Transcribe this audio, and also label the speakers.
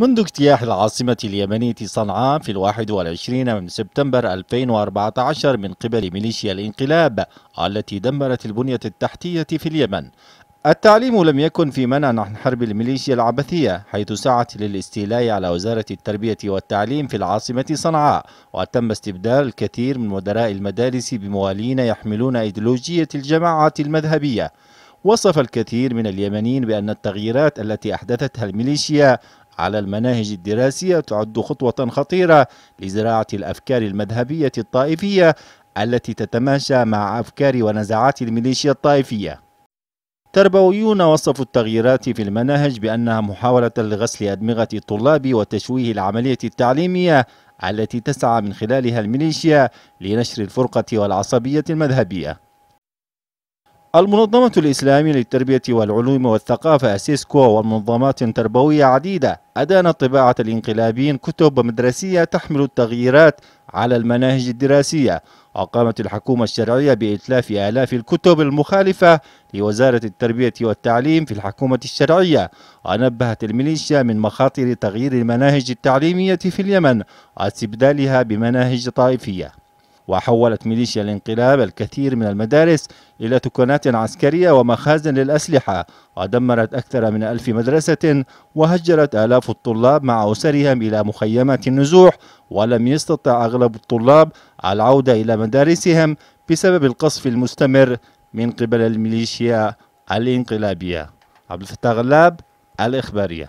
Speaker 1: منذ اجتياح العاصمة اليمنية صنعاء في الواحد والعشرين من سبتمبر 2014 من قبل ميليشيا الانقلاب التي دمرت البنية التحتية في اليمن التعليم لم يكن في منع عن حرب الميليشيا العبثية حيث سعت للاستيلاء على وزارة التربية والتعليم في العاصمة صنعاء وتم استبدال الكثير من مدراء المدارس بموالين يحملون ايديولوجية الجماعة المذهبية وصف الكثير من اليمنيين بأن التغييرات التي أحدثتها الميليشيا على المناهج الدراسية تعد خطوة خطيرة لزراعة الأفكار المذهبية الطائفية التي تتماشى مع أفكار ونزعات الميليشيا الطائفية تربويون وصفوا التغييرات في المناهج بأنها محاولة لغسل أدمغة الطلاب وتشويه العملية التعليمية التي تسعى من خلالها الميليشيا لنشر الفرقة والعصبية المذهبية المنظمة الإسلامية للتربية والعلوم والثقافة سيسكو ومنظمات تربوية عديدة أدانت طباعة الانقلابيين كتب مدرسية تحمل التغييرات على المناهج الدراسية وقامت الحكومة الشرعية بإتلاف آلاف الكتب المخالفة لوزارة التربية والتعليم في الحكومة الشرعية ونبهت الميليشيا من مخاطر تغيير المناهج التعليمية في اليمن واستبدالها بمناهج طائفية وحولت ميليشيا الانقلاب الكثير من المدارس إلى تكونات عسكرية ومخازن للأسلحة ودمرت أكثر من ألف مدرسة وهجرت آلاف الطلاب مع أسرهم إلى مخيمات النزوح ولم يستطع أغلب الطلاب العودة إلى مدارسهم بسبب القصف المستمر من قبل الميليشيا الانقلابية عبد الفتاح غلاب الإخبارية